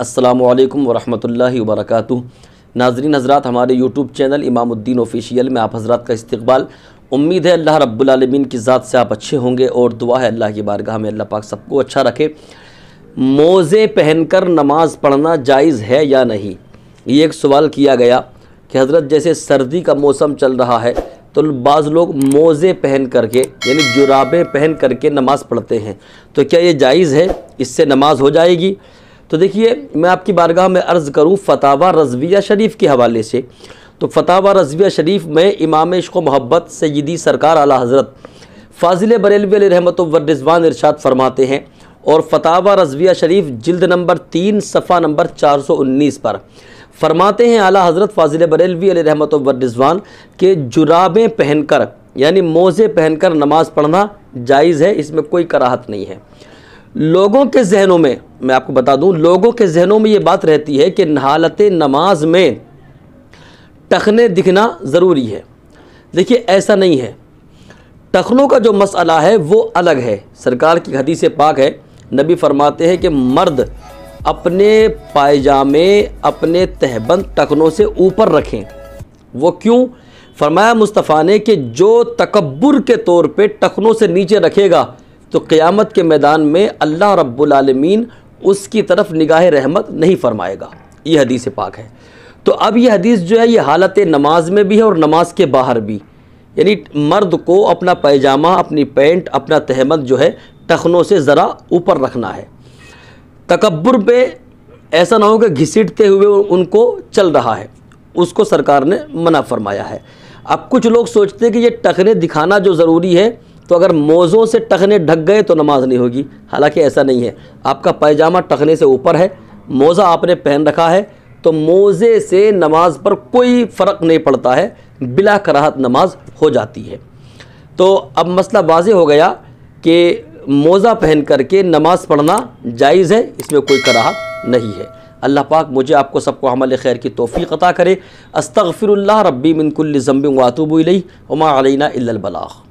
असलकम वरहमल वरक नाजरीन हजरात हमारे यूट्यूब चैनल इमामुद्दीन ऑफिशियल में आप हजरात का इस्तकबाल उम्मीद है अल्लाह रब्बुलमीन की ज़ात से आप अच्छे होंगे और दुआ है अल्लाह की बारगाह में अल्लाह पाक सबको अच्छा रखे मोज़े पहनकर नमाज पढ़ना जायज़ है या नहीं ये एक सवाल किया गया कि हज़रत जैसे सर्दी का मौसम चल रहा है तो बाज़ लोग मोज़े पहन करके यानी जुराबे पहन करके नमाज़ पढ़ते हैं तो क्या ये जायज़ है इससे नमाज हो जाएगी तो देखिए मैं आपकी बारगाह में अर्ज़ करूँ फतावा रजविया शरीफ के हवाले से तो फतावा रजविया शरीफ में इमाम इश्क मोहब्बत सयदी सरकार अला हज़रत फाजिल बरेलवी रहमत वर्रिजवान इरशाद फरमाते हैं और फतावा रजविया शरीफ जल्द नंबर तीन सफ़ा नंबर चार सौ उन्नीस पर फरमाते हैं आला हज़रत फाजिल बरेलवी रहमत वर्रिजवान के जुराबें पहनकर यानी मोज़े पहनकर नमाज़ पढ़ना जायज़ है इसमें कोई कराहत नहीं है लोगों के जहनों में मैं आपको बता दूं लोगों के जहनों में ये बात रहती है कि हालत नमाज में टखने दिखना ज़रूरी है देखिए ऐसा नहीं है टखनों का जो मसला है वो अलग है सरकार की हदी से पाक है नबी फरमाते हैं कि मर्द अपने पायजामे अपने तहबंद टखनों से ऊपर रखें वो क्यों फरमाया मुस्तफ़ा ने कि जो तकबर के तौर पे टखनों से नीचे रखेगा तो क़ियामत के मैदान में अल्लाह रब्बुल रबालमीन उसकी तरफ निगाह रहमत नहीं फरमाएगा ये हदीस पाक है तो अब यह हदीस जो है ये हालत नमाज में भी है और नमाज के बाहर भी यानी मर्द को अपना पैजामा अपनी पैंट अपना तहमत जो है टखनों से ज़रा ऊपर रखना है तकबर पे ऐसा ना हो कि घिसटते हुए उनको चल रहा है उसको सरकार ने मना फरमाया है अब कुछ लोग सोचते हैं कि ये टखने दिखाना जो ज़रूरी है तो अगर मोज़ों से टखने ढक गए तो नमाज नहीं होगी हालांकि ऐसा नहीं है आपका पैजामा टखने से ऊपर है मोज़ा आपने पहन रखा है तो मोज़े से नमाज पर कोई फ़र्क नहीं पड़ता है बिला कराहत नमाज हो जाती है तो अब मसला वाज हो गया कि मोज़ा पहन कर के नमाज़ पढ़ना जायज़ है इसमें कोई कराहत नहीं है अल्लाह पाक मुझे आपको सबको हमले खैर की तोफ़ी अता करे अस्तफ़िरल्ला रब्बी मिनकुल्ल ज़म्बिन वातुबुलई उमा अलैना इल्लल बलाग़